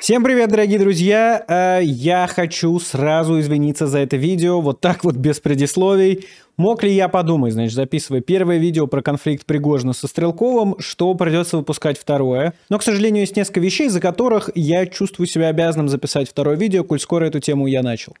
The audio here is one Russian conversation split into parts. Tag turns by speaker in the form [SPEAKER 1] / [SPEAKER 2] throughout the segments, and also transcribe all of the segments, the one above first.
[SPEAKER 1] Всем привет, дорогие друзья! Э, я хочу сразу извиниться за это видео, вот так вот без предисловий. Мог ли я подумать, значит, записывая первое видео про конфликт Пригожина со Стрелковым, что придется выпускать второе. Но, к сожалению, есть несколько вещей, за которых я чувствую себя обязанным записать второе видео, коль скоро эту тему я начал.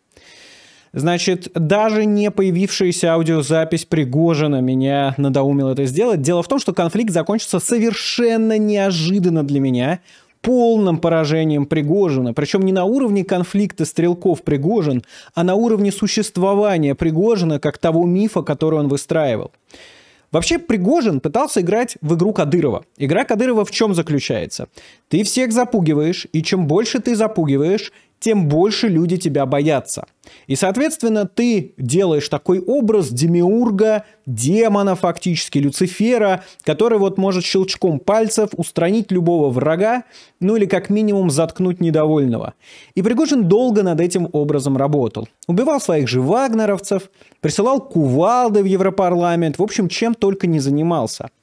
[SPEAKER 1] Значит, даже не появившаяся аудиозапись Пригожина меня надоумила это сделать. Дело в том, что конфликт закончится совершенно неожиданно для меня полным поражением Пригожина, причем не на уровне конфликта стрелков-Пригожин, а на уровне существования Пригожина как того мифа, который он выстраивал. Вообще Пригожин пытался играть в игру Кадырова. Игра Кадырова в чем заключается? Ты всех запугиваешь, и чем больше ты запугиваешь, тем больше люди тебя боятся. И, соответственно, ты делаешь такой образ демиурга, демона фактически, Люцифера, который вот может щелчком пальцев устранить любого врага, ну или как минимум заткнуть недовольного. И Пригожин долго над этим образом работал. Убивал своих же вагнеровцев, присылал кувалды в Европарламент, в общем, чем только не занимался –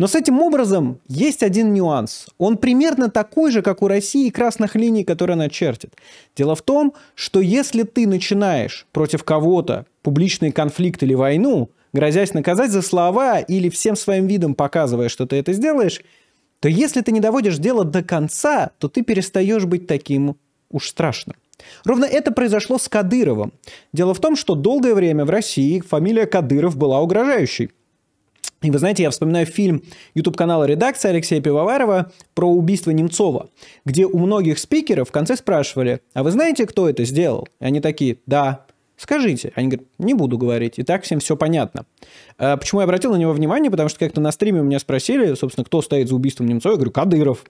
[SPEAKER 1] но с этим образом есть один нюанс. Он примерно такой же, как у России и красных линий, которые она чертит. Дело в том, что если ты начинаешь против кого-то публичный конфликт или войну, грозясь наказать за слова или всем своим видом показывая, что ты это сделаешь, то если ты не доводишь дело до конца, то ты перестаешь быть таким уж страшным. Ровно это произошло с Кадыровым. Дело в том, что долгое время в России фамилия Кадыров была угрожающей. И вы знаете, я вспоминаю фильм YouTube-канала редакции Алексея Пивоварова про убийство Немцова, где у многих спикеров в конце спрашивали, а вы знаете, кто это сделал? И они такие, да, скажите. Они говорят, не буду говорить, и так всем все понятно. А почему я обратил на него внимание? Потому что как-то на стриме у меня спросили, собственно, кто стоит за убийством Немцова. Я говорю, Кадыров.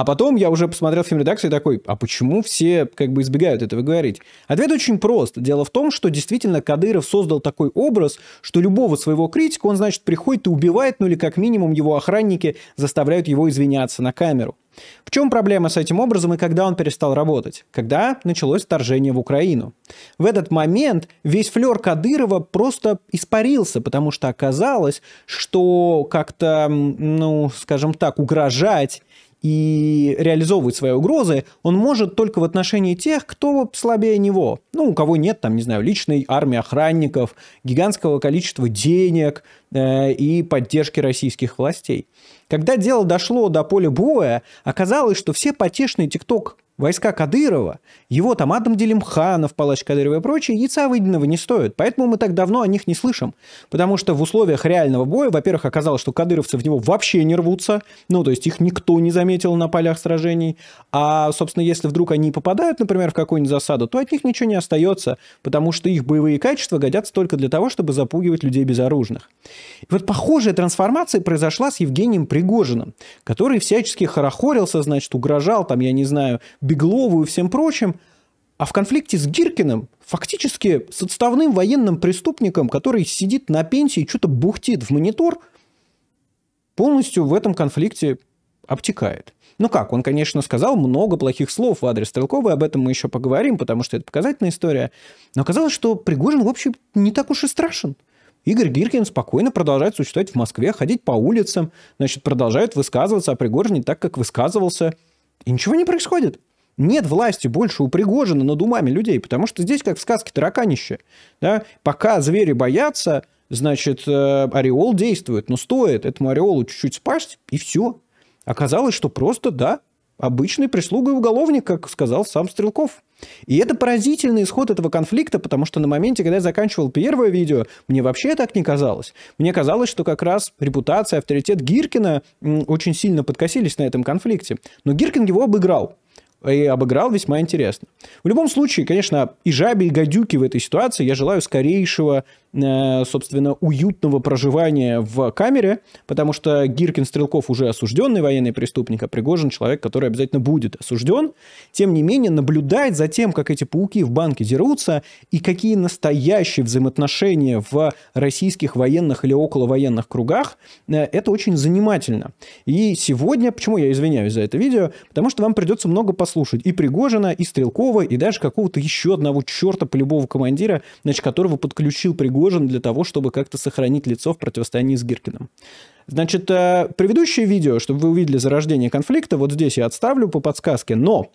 [SPEAKER 1] А потом я уже посмотрел фильм редакции такой, а почему все как бы избегают этого говорить? Ответ очень прост. Дело в том, что действительно Кадыров создал такой образ, что любого своего критика он, значит, приходит и убивает, ну или как минимум его охранники заставляют его извиняться на камеру. В чем проблема с этим образом и когда он перестал работать? Когда началось вторжение в Украину. В этот момент весь флер Кадырова просто испарился, потому что оказалось, что как-то, ну, скажем так, угрожать и реализовывать свои угрозы, он может только в отношении тех, кто слабее него. Ну, у кого нет, там, не знаю, личной армии охранников, гигантского количества денег э, и поддержки российских властей. Когда дело дошло до поля боя, оказалось, что все потешные тикток войска Кадырова, его там Адам Делимханов, Палач Кадырова и прочие, яйца выеденного не стоят. Поэтому мы так давно о них не слышим. Потому что в условиях реального боя, во-первых, оказалось, что кадыровцы в него вообще не рвутся. Ну, то есть их никто не заметил на полях сражений. А, собственно, если вдруг они попадают, например, в какую-нибудь засаду, то от них ничего не остается, потому что их боевые качества годятся только для того, чтобы запугивать людей безоружных. И вот похожая трансформация произошла с Евгением Пригожиным, который всячески хорохорился, значит, угрожал, там, я не знаю, Беглову и всем прочим, а в конфликте с Гиркиным фактически с отставным военным преступником, который сидит на пенсии, и что-то бухтит в монитор, полностью в этом конфликте обтекает. Ну как, он, конечно, сказал много плохих слов в адрес Стрелковой, об этом мы еще поговорим, потому что это показательная история. Но оказалось, что Пригожин, в общем, не так уж и страшен. Игорь Гиркин спокойно продолжает существовать в Москве, ходить по улицам, значит, продолжает высказываться о а Пригожине так, как высказывался. И ничего не происходит нет власти больше у Пригожина над умами людей, потому что здесь как в сказке тараканище. Да? Пока звери боятся, значит, э, ореол действует, но стоит этому ореолу чуть-чуть спасть, и все. Оказалось, что просто, да, обычный прислуга и уголовник, как сказал сам Стрелков. И это поразительный исход этого конфликта, потому что на моменте, когда я заканчивал первое видео, мне вообще так не казалось. Мне казалось, что как раз репутация, авторитет Гиркина очень сильно подкосились на этом конфликте. Но Гиркин его обыграл и обыграл весьма интересно. В любом случае, конечно, и жабе, и Гадюки в этой ситуации я желаю скорейшего, э, собственно, уютного проживания в камере, потому что Гиркин Стрелков уже осужденный военный преступник, а Пригожин человек, который обязательно будет осужден. Тем не менее, наблюдать за тем, как эти пауки в банке дерутся, и какие настоящие взаимоотношения в российских военных или околовоенных кругах, э, это очень занимательно. И сегодня, почему я извиняюсь за это видео, потому что вам придется много посмотреть послушать и Пригожина, и Стрелкова, и даже какого-то еще одного черта полевого командира, значит, которого подключил Пригожин для того, чтобы как-то сохранить лицо в противостоянии с Гиркиным. Значит, э, предыдущее видео, чтобы вы увидели зарождение конфликта, вот здесь я отставлю по подсказке, но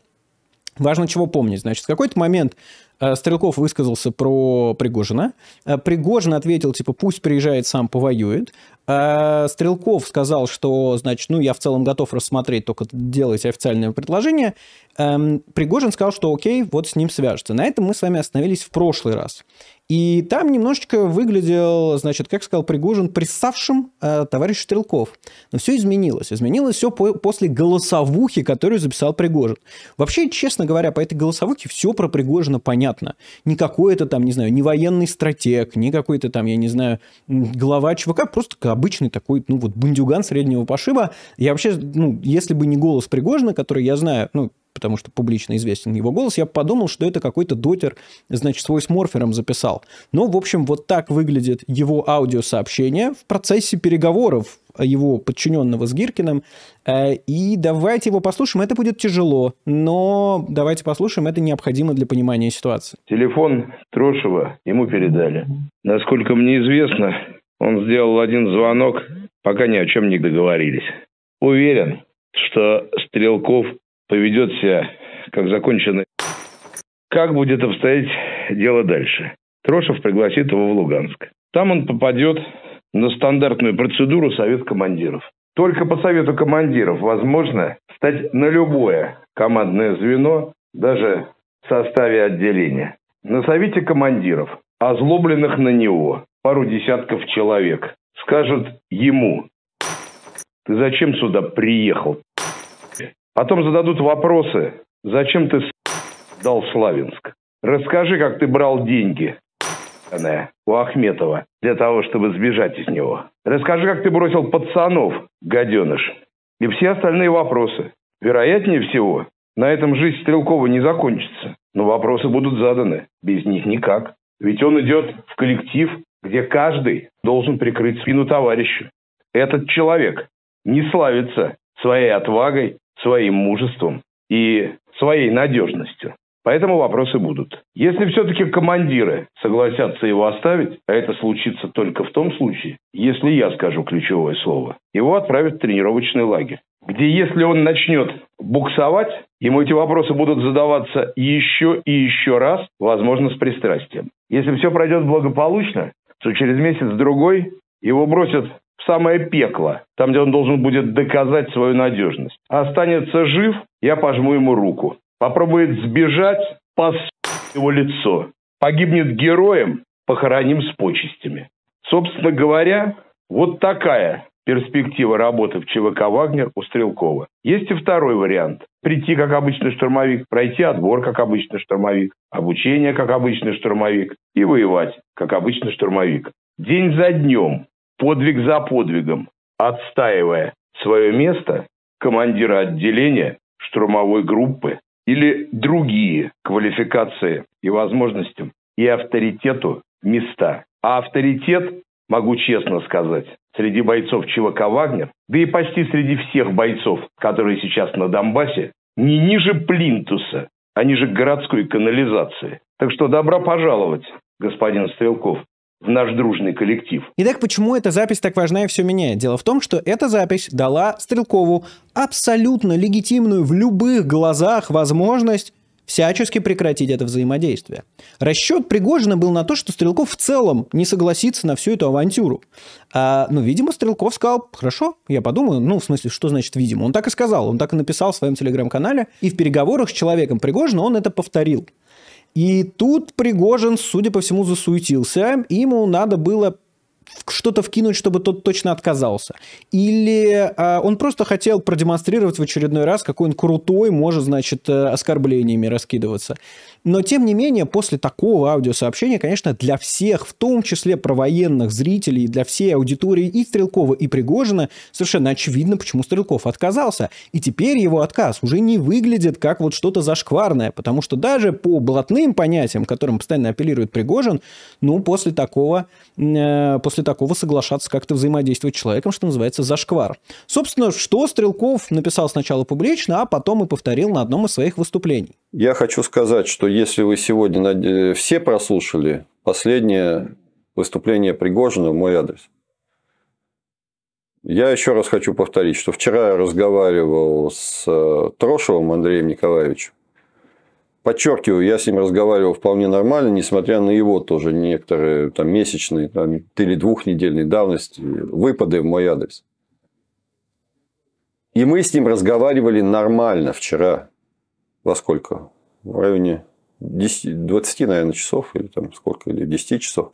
[SPEAKER 1] Важно чего помнить. Значит, в какой-то момент Э, Стрелков высказался про Пригожина. Э, Пригожин ответил, типа, пусть приезжает сам, повоюет. Э, Стрелков сказал, что, значит, ну, я в целом готов рассмотреть, только делать официальное предложение. Эм, Пригожин сказал, что окей, вот с ним свяжется. На этом мы с вами остановились в прошлый раз. И там немножечко выглядел, значит, как сказал Пригожин, приссавшим э, товарищ Стрелков. Но все изменилось. Изменилось все по- после голосовухи, которую записал Пригожин. Вообще, честно говоря, по этой голосовухе все про Пригожина понятно. Никакой это там, не знаю, не военный стратег, не какой-то там, я не знаю, глава ЧВК, просто обычный такой, ну вот, бандюган среднего пошиба. Я вообще, ну, если бы не голос Пригожина, который я знаю, ну, потому что публично известен его голос, я подумал, что это какой-то дотер, значит, свой с морфером записал. Но, в общем, вот так выглядит его аудиосообщение в процессе переговоров его подчиненного с Гиркиным. Э, и давайте его послушаем. Это будет тяжело, но давайте послушаем. Это необходимо для понимания ситуации.
[SPEAKER 2] Телефон Трошева ему передали. Насколько мне известно, он сделал один звонок, пока ни о чем не договорились. Уверен, что Стрелков поведет себя как законченный, как будет обстоять дело дальше. Трошев пригласит его в Луганск. Там он попадет на стандартную процедуру совет командиров. Только по совету командиров возможно стать на любое командное звено, даже в составе отделения. На совете командиров, озлобленных на него, пару десятков человек, скажут ему, ты зачем сюда приехал? Потом зададут вопросы. Зачем ты дал Славинск? Расскажи, как ты брал деньги у Ахметова для того, чтобы сбежать из него. Расскажи, как ты бросил пацанов, гаденыш. И все остальные вопросы. Вероятнее всего, на этом жизнь Стрелкова не закончится. Но вопросы будут заданы. Без них никак. Ведь он идет в коллектив, где каждый должен прикрыть спину товарищу. Этот человек не славится своей отвагой, своим мужеством и своей надежностью. Поэтому вопросы будут. Если все-таки командиры согласятся его оставить, а это случится только в том случае, если я скажу ключевое слово, его отправят в тренировочный лагерь, где если он начнет буксовать, ему эти вопросы будут задаваться еще и еще раз, возможно, с пристрастием. Если все пройдет благополучно, то через месяц-другой его бросят самое пекло, там, где он должен будет доказать свою надежность. А останется жив, я пожму ему руку. Попробует сбежать, пас его лицо. Погибнет героем, похороним с почестями. Собственно говоря, вот такая перспектива работы в ЧВК «Вагнер» у Стрелкова. Есть и второй вариант. Прийти как обычный штурмовик, пройти отбор как обычный штурмовик, обучение как обычный штурмовик и воевать как обычный штурмовик. День за днем подвиг за подвигом, отстаивая свое место командира отделения, штурмовой группы или другие квалификации и возможностям и авторитету места. А авторитет, могу честно сказать, среди бойцов ЧВК «Вагнер», да и почти среди всех бойцов, которые сейчас на Донбассе, не ниже плинтуса, а ниже городской канализации. Так что добро пожаловать, господин Стрелков в наш дружный коллектив.
[SPEAKER 1] Итак, почему эта запись так важна и все меняет? Дело в том, что эта запись дала Стрелкову абсолютно легитимную в любых глазах возможность всячески прекратить это взаимодействие. Расчет Пригожина был на то, что Стрелков в целом не согласится на всю эту авантюру. А, ну, видимо, Стрелков сказал, хорошо, я подумаю, ну, в смысле, что значит видимо? Он так и сказал, он так и написал в своем телеграм-канале, и в переговорах с человеком Пригожина он это повторил. И тут Пригожин, судя по всему, засуетился. Ему надо было что-то вкинуть, чтобы тот точно отказался. Или а, он просто хотел продемонстрировать в очередной раз, какой он крутой, может, значит, э, оскорблениями раскидываться. Но, тем не менее, после такого аудиосообщения, конечно, для всех, в том числе про военных зрителей, для всей аудитории и Стрелкова, и Пригожина, совершенно очевидно, почему Стрелков отказался. И теперь его отказ уже не выглядит как вот что-то зашкварное, потому что даже по блатным понятиям, которым постоянно апеллирует Пригожин, ну, после такого, э, после после такого соглашаться как-то взаимодействовать с человеком, что называется, зашквар. Собственно, что Стрелков написал сначала публично, а потом и повторил на одном из своих выступлений.
[SPEAKER 3] Я хочу сказать, что если вы сегодня э, все прослушали последнее выступление Пригожина в мой адрес, я еще раз хочу повторить, что вчера я разговаривал с э, Трошевым Андреем Николаевичем, Подчеркиваю, я с ним разговаривал вполне нормально, несмотря на его тоже некоторые там, месячные там, или двухнедельной давности выпады в мой адрес. И мы с ним разговаривали нормально вчера. Во сколько? В районе 10, 20, наверное, часов, или там сколько, или 10 часов.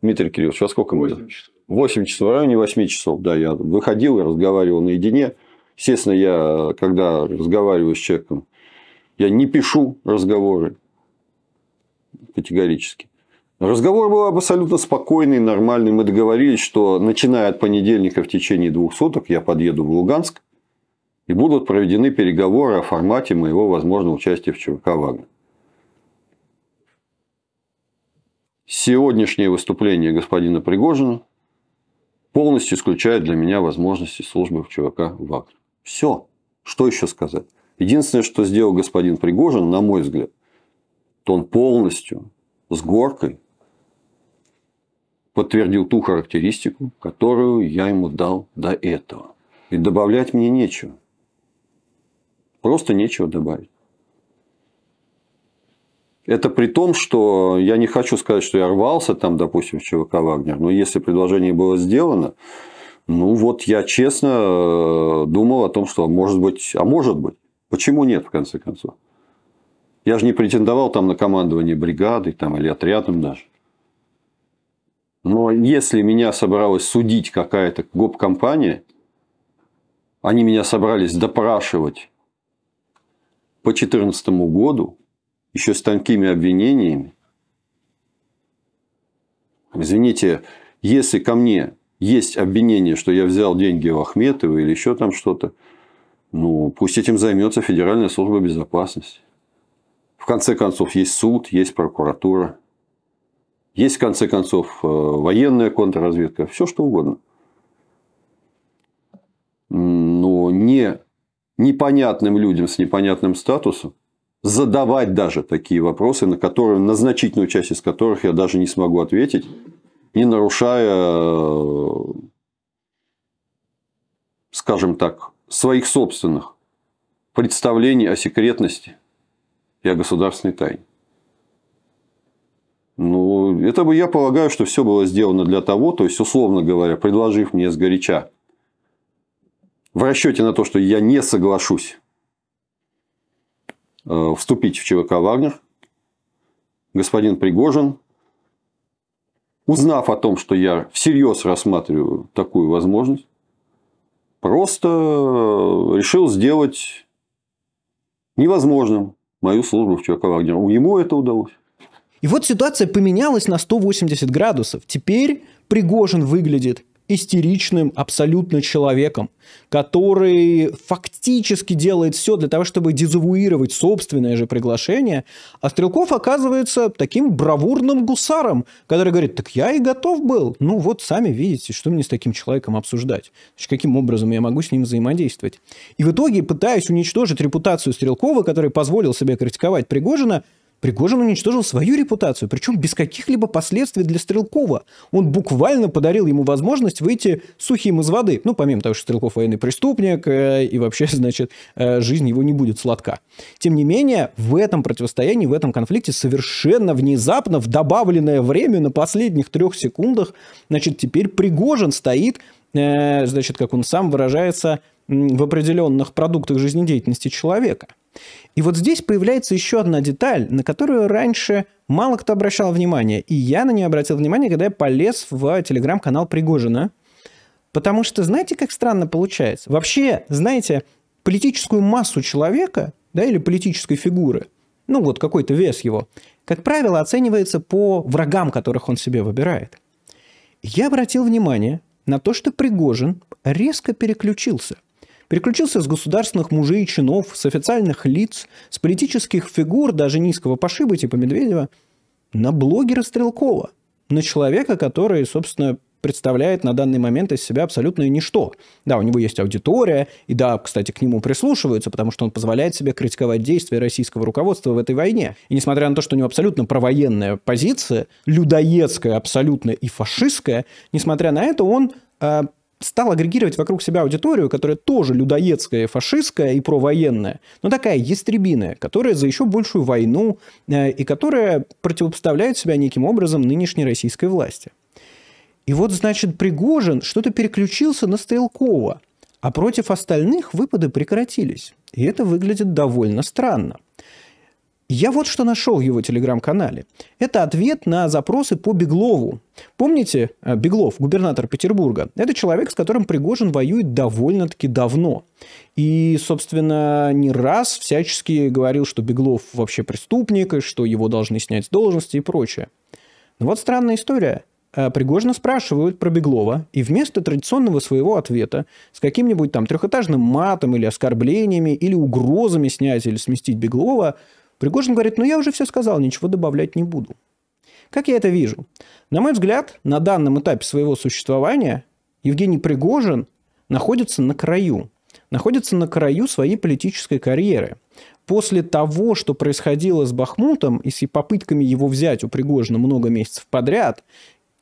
[SPEAKER 3] Дмитрий Кириллович, во сколько 8 мы? Часов. 8 часов, в районе 8 часов, да, я выходил и разговаривал наедине. Естественно, я, когда разговариваю с человеком, я не пишу разговоры категорически. Разговор был абсолютно спокойный, нормальный. Мы договорились, что начиная от понедельника в течение двух суток я подъеду в Луганск и будут проведены переговоры о формате моего возможного участия в ЧВК «Вагнер». Сегодняшнее выступление господина Пригожина полностью исключает для меня возможности службы в ЧВК «Вагнер». Все. Что еще сказать? Единственное, что сделал господин Пригожин, на мой взгляд, то он полностью с горкой подтвердил ту характеристику, которую я ему дал до этого. И добавлять мне нечего. Просто нечего добавить. Это при том, что я не хочу сказать, что я рвался там, допустим, в ЧВК «Вагнер», но если предложение было сделано, ну вот я честно э, думал о том, что может быть, а может быть, Почему нет, в конце концов? Я же не претендовал там на командование бригадой там, или отрядом даже. Но если меня собралась судить какая-то гоп-компания, они меня собрались допрашивать по 2014 году, еще с такими обвинениями. Извините, если ко мне есть обвинение, что я взял деньги у Ахметова или еще там что-то – ну, пусть этим займется Федеральная служба безопасности. В конце концов, есть суд, есть прокуратура. Есть, в конце концов, э, военная контрразведка. Все, что угодно. Но не непонятным людям с непонятным статусом задавать даже такие вопросы, на которые, на значительную часть из которых я даже не смогу ответить, не нарушая, э, скажем так, своих собственных представлений о секретности и о государственной тайне. Ну, это бы я полагаю, что все было сделано для того, то есть, условно говоря, предложив мне сгоряча, в расчете на то, что я не соглашусь э, вступить в ЧВК «Вагнер», господин Пригожин, узнав о том, что я всерьез рассматриваю такую возможность, просто э, решил сделать невозможным мою службу в ЧВК Вагнера. Ему это удалось.
[SPEAKER 1] И вот ситуация поменялась на 180 градусов. Теперь Пригожин выглядит истеричным абсолютно человеком, который фактически делает все для того, чтобы дезавуировать собственное же приглашение, а Стрелков оказывается таким бравурным гусаром, который говорит, так я и готов был, ну вот сами видите, что мне с таким человеком обсуждать, Значит, каким образом я могу с ним взаимодействовать. И в итоге, пытаясь уничтожить репутацию Стрелкова, который позволил себе критиковать Пригожина, Пригожин уничтожил свою репутацию, причем без каких-либо последствий для Стрелкова. Он буквально подарил ему возможность выйти сухим из воды. Ну, помимо того, что Стрелков военный преступник, э, и вообще, значит, э, жизнь его не будет сладка. Тем не менее, в этом противостоянии, в этом конфликте совершенно внезапно, в добавленное время, на последних трех секундах, значит, теперь Пригожин стоит, э, значит, как он сам выражается, в определенных продуктах жизнедеятельности человека – и вот здесь появляется еще одна деталь, на которую раньше мало кто обращал внимание. И я на нее обратил внимание, когда я полез в телеграм-канал Пригожина. Потому что, знаете, как странно получается? Вообще, знаете, политическую массу человека, да, или политической фигуры, ну вот какой-то вес его, как правило, оценивается по врагам, которых он себе выбирает. Я обратил внимание на то, что Пригожин резко переключился – Переключился с государственных мужей и чинов, с официальных лиц, с политических фигур, даже низкого пошиба типа Медведева, на блогера Стрелкова, на человека, который, собственно, представляет на данный момент из себя абсолютное ничто. Да, у него есть аудитория, и да, кстати, к нему прислушиваются, потому что он позволяет себе критиковать действия российского руководства в этой войне. И несмотря на то, что у него абсолютно провоенная позиция, людоедская абсолютно и фашистская, несмотря на это, он а, стал агрегировать вокруг себя аудиторию, которая тоже людоедская, фашистская и провоенная, но такая ястребиная, которая за еще большую войну э, и которая противопоставляет себя неким образом нынешней российской власти. И вот, значит, Пригожин что-то переключился на Стрелкова, а против остальных выпады прекратились. И это выглядит довольно странно. Я вот что нашел в его телеграм-канале. Это ответ на запросы по Беглову. Помните, э, Беглов, губернатор Петербурга, это человек, с которым Пригожин воюет довольно-таки давно. И, собственно, не раз всячески говорил, что Беглов вообще преступник, и что его должны снять с должности и прочее. Но вот странная история. Э, Пригожина спрашивают про Беглова, и вместо традиционного своего ответа с каким-нибудь там трехэтажным матом или оскорблениями или угрозами снять или сместить Беглова – Пригожин говорит, ну я уже все сказал, ничего добавлять не буду. Как я это вижу? На мой взгляд, на данном этапе своего существования Евгений Пригожин находится на краю. Находится на краю своей политической карьеры. После того, что происходило с Бахмутом и с попытками его взять у Пригожина много месяцев подряд,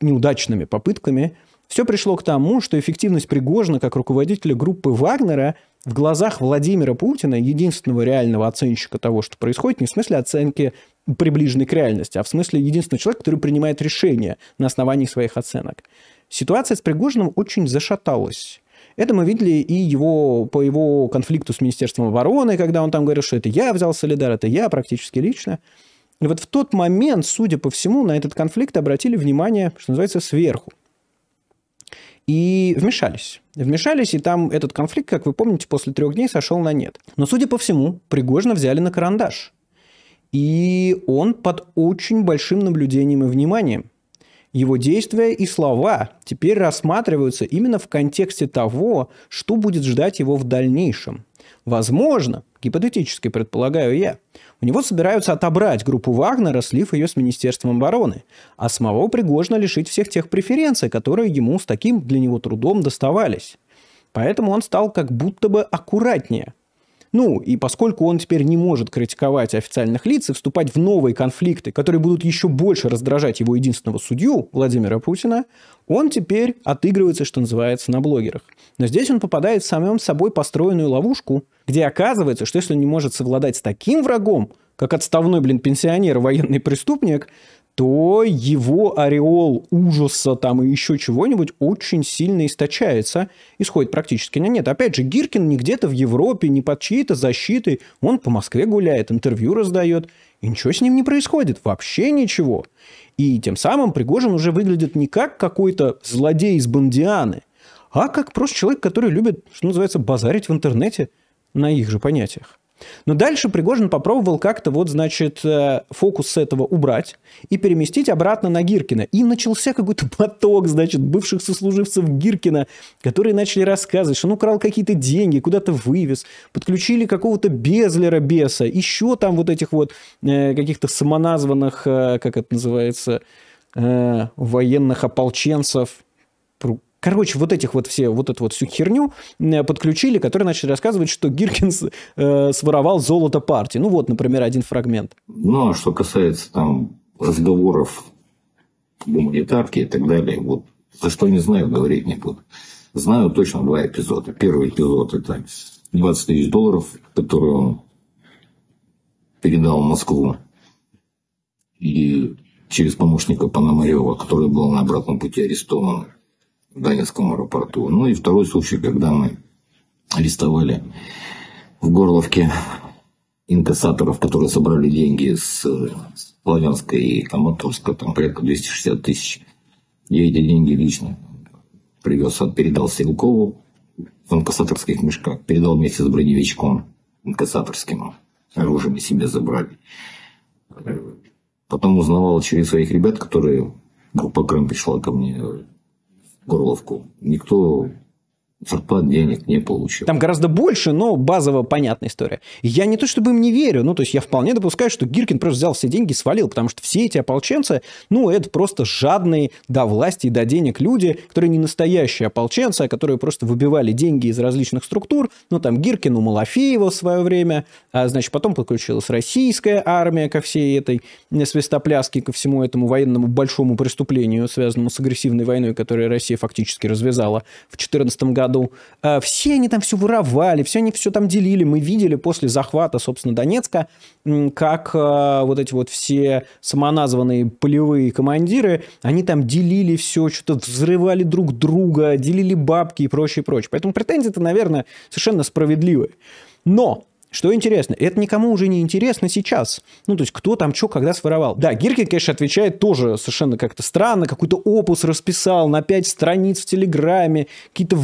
[SPEAKER 1] неудачными попытками, все пришло к тому, что эффективность Пригожина как руководителя группы Вагнера в глазах Владимира Путина, единственного реального оценщика того, что происходит, не в смысле оценки приближенной к реальности, а в смысле единственного человека, который принимает решения на основании своих оценок. Ситуация с Пригожиным очень зашаталась. Это мы видели и его, по его конфликту с Министерством обороны, когда он там говорил, что это я взял Солидар, это я практически лично. И вот в тот момент, судя по всему, на этот конфликт обратили внимание, что называется, сверху и вмешались. Вмешались, и там этот конфликт, как вы помните, после трех дней сошел на нет. Но, судя по всему, Пригожина взяли на карандаш. И он под очень большим наблюдением и вниманием. Его действия и слова теперь рассматриваются именно в контексте того, что будет ждать его в дальнейшем. Возможно, гипотетически предполагаю я, у него собираются отобрать группу Вагнера, слив ее с Министерством обороны, а самого Пригожина лишить всех тех преференций, которые ему с таким для него трудом доставались. Поэтому он стал как будто бы аккуратнее, ну, и поскольку он теперь не может критиковать официальных лиц и вступать в новые конфликты, которые будут еще больше раздражать его единственного судью, Владимира Путина, он теперь отыгрывается, что называется, на блогерах. Но здесь он попадает в самим собой построенную ловушку, где оказывается, что если он не может совладать с таким врагом, как отставной, блин, пенсионер, военный преступник, то его ореол ужаса там и еще чего-нибудь очень сильно источается, исходит практически на нет. Опять же, Гиркин не где-то в Европе, не под чьей-то защитой, он по Москве гуляет, интервью раздает, и ничего с ним не происходит, вообще ничего. И тем самым Пригожин уже выглядит не как какой-то злодей из Бандианы, а как просто человек, который любит, что называется, базарить в интернете на их же понятиях. Но дальше Пригожин попробовал как-то вот, значит, э, фокус с этого убрать и переместить обратно на Гиркина. И начался какой-то поток, значит, бывших сослуживцев Гиркина, которые начали рассказывать, что он ну, украл какие-то деньги, куда-то вывез, подключили какого-то Безлера беса, еще там вот этих вот э, каких-то самоназванных, э, как это называется, э, военных ополченцев, Короче, вот этих вот все, вот эту вот всю херню подключили, которые начали рассказывать, что Гиркинс э, своровал золото партии. Ну вот, например, один фрагмент.
[SPEAKER 4] Ну, а что касается там разговоров гуманитарки и так далее, вот за что не знаю, говорить не буду. Знаю точно два эпизода. Первый эпизод – это 20 тысяч долларов, которые он передал в Москву. И через помощника Пономарева, который был на обратном пути арестован Донецком аэропорту. Ну и второй случай, когда мы арестовали в Горловке инкассаторов, которые собрали деньги с э, Славянска и Краматорска, там порядка 260 тысяч. Я эти деньги лично привез, передал Стрелкову в инкассаторских мешках, передал вместе с броневичком инкассаторским, оружием себе забрали. Потом узнавал через своих ребят, которые группа Крым пришла ко мне Горловку. Никто зарплат денег не получил.
[SPEAKER 1] Там гораздо больше, но базово понятная история. Я не то чтобы им не верю, ну, то есть я вполне допускаю, что Гиркин просто взял все деньги и свалил, потому что все эти ополченцы, ну, это просто жадные до власти и до денег люди, которые не настоящие ополченцы, а которые просто выбивали деньги из различных структур, ну, там Гиркин у Малафеева в свое время, а, значит, потом подключилась российская армия ко всей этой э, свистопляске, ко всему этому военному большому преступлению, связанному с агрессивной войной, которую Россия фактически развязала в 2014 году, году. Э, все они там все воровали, все они все там делили. Мы видели после захвата, собственно, Донецка, как э, вот эти вот все самоназванные полевые командиры, они там делили все, что-то взрывали друг друга, делили бабки и прочее, прочее. Поэтому претензии-то, наверное, совершенно справедливые. Но что интересно, это никому уже не интересно сейчас. Ну, то есть, кто там что когда своровал. Да, Гиркин, конечно, отвечает тоже совершенно как-то странно. Какой-то опус расписал на пять страниц в Телеграме. Какие-то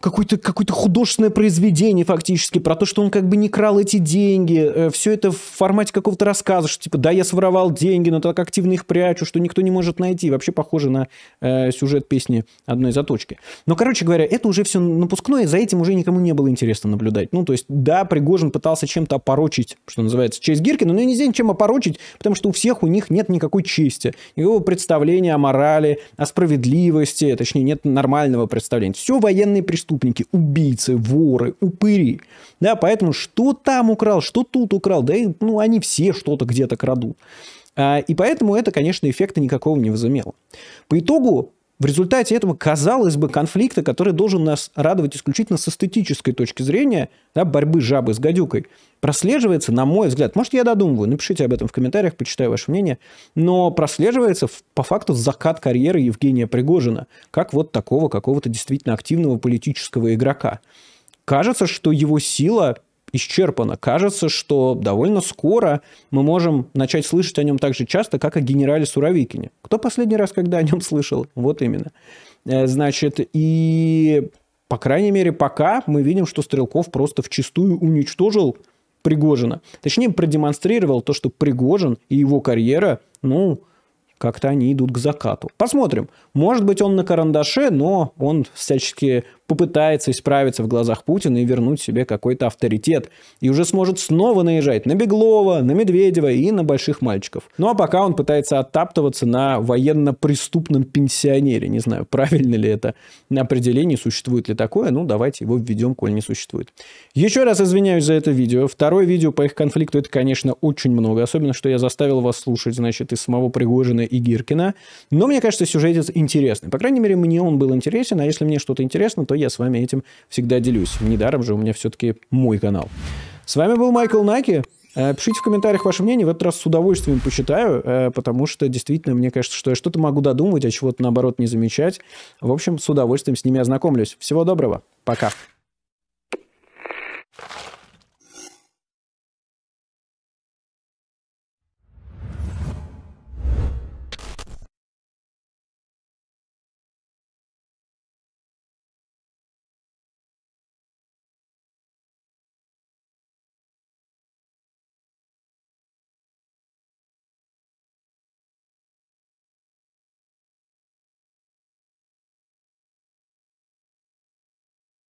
[SPEAKER 1] какое-то какое художественное произведение фактически, про то, что он как бы не крал эти деньги, э, все это в формате какого-то рассказа, что типа, да, я своровал деньги, но так активно их прячу, что никто не может найти. Вообще похоже на э, сюжет песни «Одной заточки». Но, короче говоря, это уже все напускное, за этим уже никому не было интересно наблюдать. Ну, то есть, да, Пригожин пытался чем-то опорочить, что называется, честь Гиркина, но нельзя ничем опорочить, потому что у всех у них нет никакой чести, его представления о морали, о справедливости, точнее, нет нормального представления. Все военные преступления преступники, убийцы, воры, упыри. Да, поэтому что там украл, что тут украл, да, ну, они все что-то где-то крадут. А, и поэтому это, конечно, эффекта никакого не возымело. По итогу в результате этого, казалось бы, конфликта, который должен нас радовать исключительно с эстетической точки зрения, да, борьбы жабы с гадюкой, прослеживается, на мой взгляд, может, я додумываю, напишите об этом в комментариях, почитаю ваше мнение, но прослеживается по факту закат карьеры Евгения Пригожина, как вот такого какого-то действительно активного политического игрока. Кажется, что его сила исчерпано. Кажется, что довольно скоро мы можем начать слышать о нем так же часто, как о генерале Суровикине. Кто последний раз, когда о нем слышал? Вот именно. Э, значит, и по крайней мере пока мы видим, что Стрелков просто вчистую уничтожил Пригожина. Точнее, продемонстрировал то, что Пригожин и его карьера, ну, как-то они идут к закату. Посмотрим. Может быть, он на карандаше, но он всячески попытается исправиться в глазах Путина и вернуть себе какой-то авторитет. И уже сможет снова наезжать на Беглова, на Медведева и на больших мальчиков. Ну а пока он пытается оттаптываться на военно-преступном пенсионере. Не знаю, правильно ли это на определении, существует ли такое. Ну давайте его введем, коль не существует. Еще раз извиняюсь за это видео. Второе видео по их конфликту это, конечно, очень много. Особенно, что я заставил вас слушать, значит, из самого Пригожина и Гиркина. Но мне кажется, сюжет интересный. По крайней мере, мне он был интересен. А если мне что-то интересно, то я с вами этим всегда делюсь. Недаром же у меня все-таки мой канал. С вами был Майкл Наки. Э, пишите в комментариях ваше мнение, в этот раз с удовольствием почитаю, э, потому что действительно мне кажется, что я что-то могу додумать, а чего-то наоборот не замечать. В общем, с удовольствием с ними ознакомлюсь. Всего доброго, пока.